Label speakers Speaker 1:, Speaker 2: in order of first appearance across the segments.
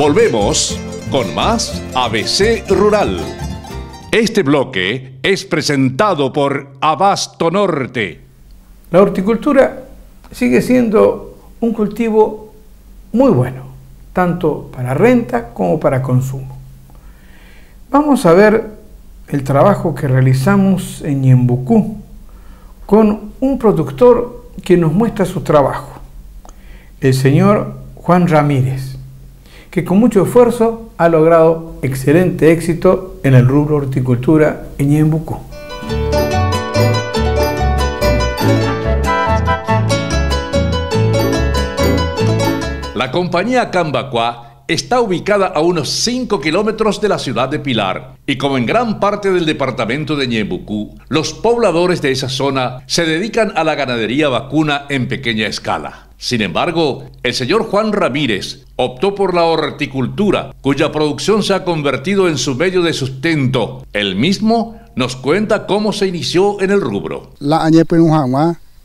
Speaker 1: Volvemos con más ABC Rural. Este bloque es presentado por Abasto Norte.
Speaker 2: La horticultura sigue siendo un cultivo muy bueno, tanto para renta como para consumo. Vamos a ver el trabajo que realizamos en Yembucú con un productor que nos muestra su trabajo, el señor Juan Ramírez que con mucho esfuerzo ha logrado excelente éxito en el rubro horticultura en Ñembucú.
Speaker 1: La compañía Cambacua está ubicada a unos 5 kilómetros de la ciudad de Pilar y como en gran parte del departamento de Ñembucú, los pobladores de esa zona se dedican a la ganadería vacuna en pequeña escala. Sin embargo, el señor Juan Ramírez, optó por la horticultura, cuya producción se ha convertido en su medio de sustento. El mismo nos cuenta cómo se inició en el rubro.
Speaker 3: La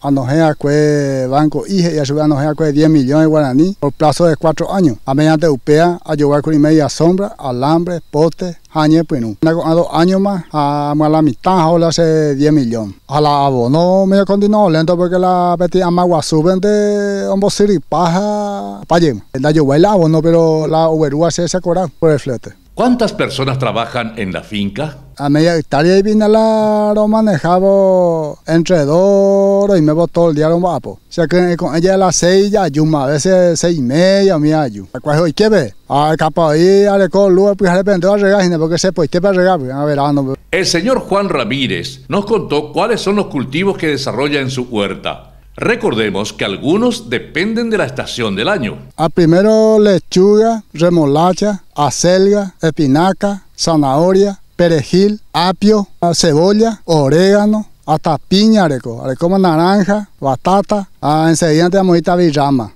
Speaker 3: anojea cue banco IGE y ayuda 10 millones de guaraní por plazo de 4 años. A mediante UPEA, llevar con media sombra, alambre, poste, añe no. A dos años más, a la mitad, ahora hace 10 millones. A la abono medio continuo lento porque la petía agua sube de y paja, payem. La lluvia el abono, pero la uberúa se se por el flete.
Speaker 1: ¿Cuántas personas trabajan en la finca?
Speaker 3: A media hectárea y la lo manejaba entre dos y me todo el día lo guapo. O sea que con ella a las seis ya ayuma, a veces seis y media me ayu. ¿Cuál es qué ve? A ah, capa ahí, a recol, luz, pues repente a regar, porque se puede regar, a verano. Ah, pues".
Speaker 1: El señor Juan Ramírez nos contó cuáles son los cultivos que desarrolla en su huerta. Recordemos que algunos dependen de la estación del año.
Speaker 3: A primero lechuga, remolacha, acelga, espinaca, zanahoria, perejil, apio, cebolla, orégano, hasta piña areco, naranja, batata, enseguida te La birrama.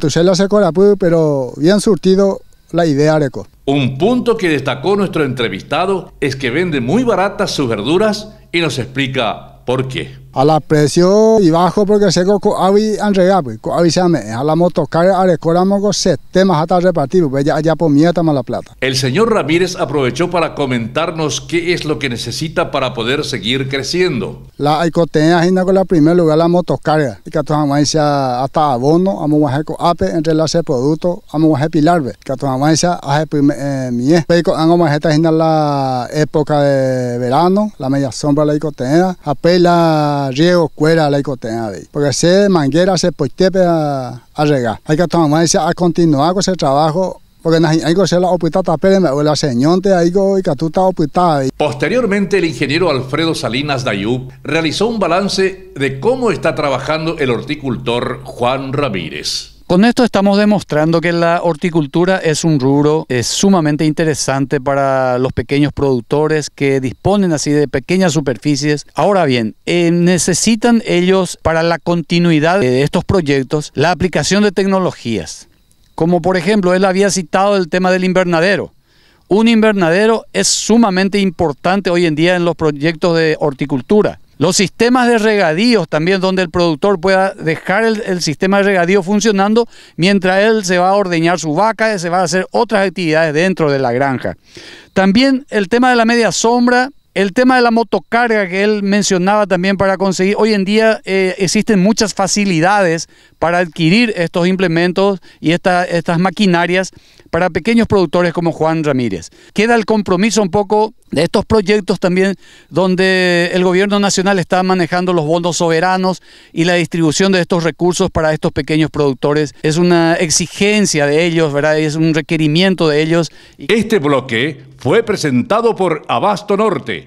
Speaker 3: seco se pero bien surtido la idea areco.
Speaker 1: Un punto que destacó nuestro entrevistado es que vende muy baratas sus verduras y nos explica por qué
Speaker 3: a la precio y bajo porque se avi han regado pues avi se a la moto carga a se sistemas hasta repartir pues ya ya por mía la plata
Speaker 1: el señor Ramírez aprovechó para comentarnos qué es lo que necesita para poder seguir creciendo
Speaker 3: la ecotenía es con la primer lugar la moto carga y que hasta abono amo con ape entre las producto amo pilar pilarbe que tu amansa mie primer eh, mía pues, pero esta la época de verano la media sombra la ecotenía apela riego cuera la icotena de porque se manguera se poitepe a, regar hay que tomar a continuar con ese trabajo porque hay que la la opitata o la señonte ahí que tú
Speaker 1: Posteriormente, el ingeniero Alfredo Salinas Dayub realizó un balance de cómo está trabajando el horticultor Juan Ramírez.
Speaker 2: Con esto estamos demostrando que la horticultura es un rubro es sumamente interesante para los pequeños productores que disponen así de pequeñas superficies. Ahora bien, eh, necesitan ellos para la continuidad de estos proyectos la aplicación de tecnologías. Como por ejemplo, él había citado el tema del invernadero. Un invernadero es sumamente importante hoy en día en los proyectos de horticultura los sistemas de regadíos también, donde el productor pueda dejar el, sistema de regadío funcionando mientras él se va a ordeñar su vaca, y se va a hacer otras actividades dentro de la granja. También el tema de la media sombra, el tema de la motocarga que él mencionaba también para conseguir, hoy en día eh, existen muchas facilidades para adquirir estos implementos y estas maquinarias para pequeños productores como Juan Ramírez. Queda el compromiso un poco de estos proyectos también donde el gobierno nacional está manejando los bonos soberanos y la distribución de estos recursos para estos pequeños productores. Es una exigencia de ellos, ¿verdad? Es un requerimiento de ellos. Este bloque
Speaker 1: fue presentado por Abasto Norte.